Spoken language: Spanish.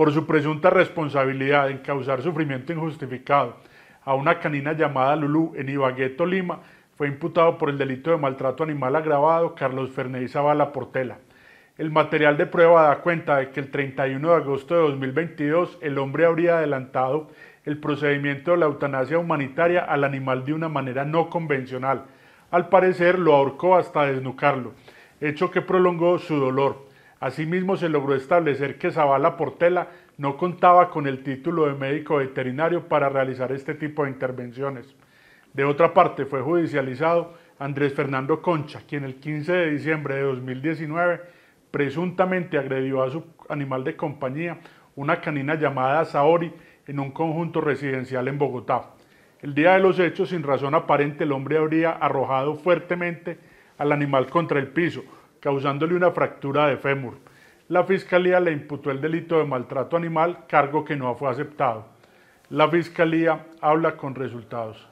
por su presunta responsabilidad en causar sufrimiento injustificado a una canina llamada Lulu en Ibagué, Lima, fue imputado por el delito de maltrato animal agravado Carlos Fernández Zavala Portela. El material de prueba da cuenta de que el 31 de agosto de 2022 el hombre habría adelantado el procedimiento de la eutanasia humanitaria al animal de una manera no convencional. Al parecer lo ahorcó hasta desnucarlo, hecho que prolongó su dolor. Asimismo, se logró establecer que Zavala Portela no contaba con el título de médico veterinario para realizar este tipo de intervenciones. De otra parte, fue judicializado Andrés Fernando Concha, quien el 15 de diciembre de 2019 presuntamente agredió a su animal de compañía, una canina llamada Saori, en un conjunto residencial en Bogotá. El día de los hechos, sin razón aparente, el hombre habría arrojado fuertemente al animal contra el piso, causándole una fractura de fémur. La Fiscalía le imputó el delito de maltrato animal, cargo que no fue aceptado. La Fiscalía habla con resultados.